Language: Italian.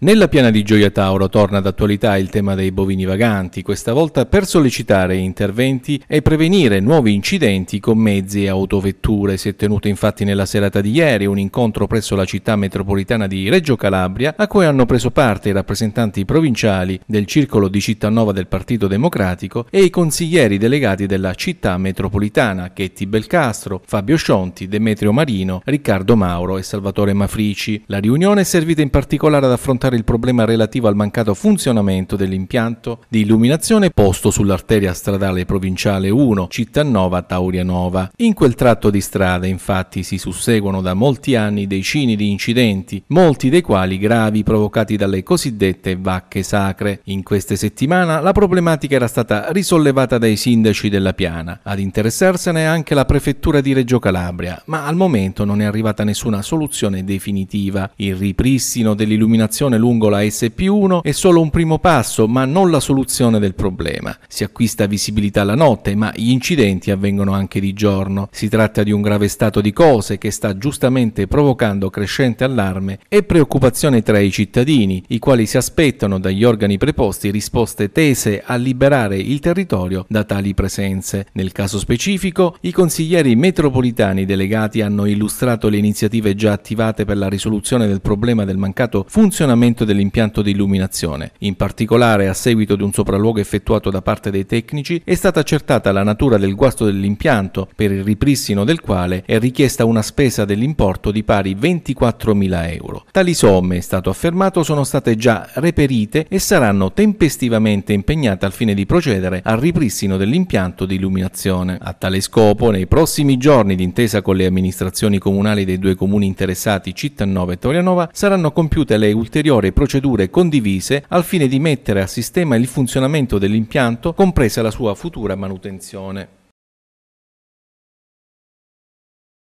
Nella piana di Gioia Tauro torna d'attualità il tema dei bovini vaganti, questa volta per sollecitare interventi e prevenire nuovi incidenti con mezzi e autovetture. Si è tenuto infatti nella serata di ieri un incontro presso la città metropolitana di Reggio Calabria a cui hanno preso parte i rappresentanti provinciali del circolo di Cittanova del Partito Democratico e i consiglieri delegati della città metropolitana Chetti Belcastro, Fabio Scionti, Demetrio Marino, Riccardo Mauro e Salvatore Mafrici. La riunione è servita in particolare ad affrontare affrontare il problema relativo al mancato funzionamento dell'impianto di illuminazione posto sull'arteria stradale provinciale 1 Cittanova Taurianova. In quel tratto di strada infatti si susseguono da molti anni decine di incidenti, molti dei quali gravi provocati dalle cosiddette vacche sacre. In queste settimane la problematica era stata risollevata dai sindaci della Piana, ad interessarsene anche la prefettura di Reggio Calabria, ma al momento non è arrivata nessuna soluzione definitiva. Il ripristino dell'illuminazione lungo la SP1 è solo un primo passo, ma non la soluzione del problema. Si acquista visibilità la notte, ma gli incidenti avvengono anche di giorno. Si tratta di un grave stato di cose che sta giustamente provocando crescente allarme e preoccupazione tra i cittadini, i quali si aspettano dagli organi preposti risposte tese a liberare il territorio da tali presenze. Nel caso specifico, i consiglieri metropolitani delegati hanno illustrato le iniziative già attivate per la risoluzione del problema del mancato funzionamento funzionamento dell'impianto di illuminazione. In particolare, a seguito di un sopralluogo effettuato da parte dei tecnici, è stata accertata la natura del guasto dell'impianto, per il ripristino del quale è richiesta una spesa dell'importo di pari 24.000 euro. Tali somme, è stato affermato, sono state già reperite e saranno tempestivamente impegnate al fine di procedere al ripristino dell'impianto di illuminazione. A tale scopo, nei prossimi giorni, d'intesa con le amministrazioni comunali dei due comuni interessati, Cittanova e Torianova, saranno compiute le ulteriori migliori procedure condivise al fine di mettere a sistema il funzionamento dell'impianto, compresa la sua futura manutenzione.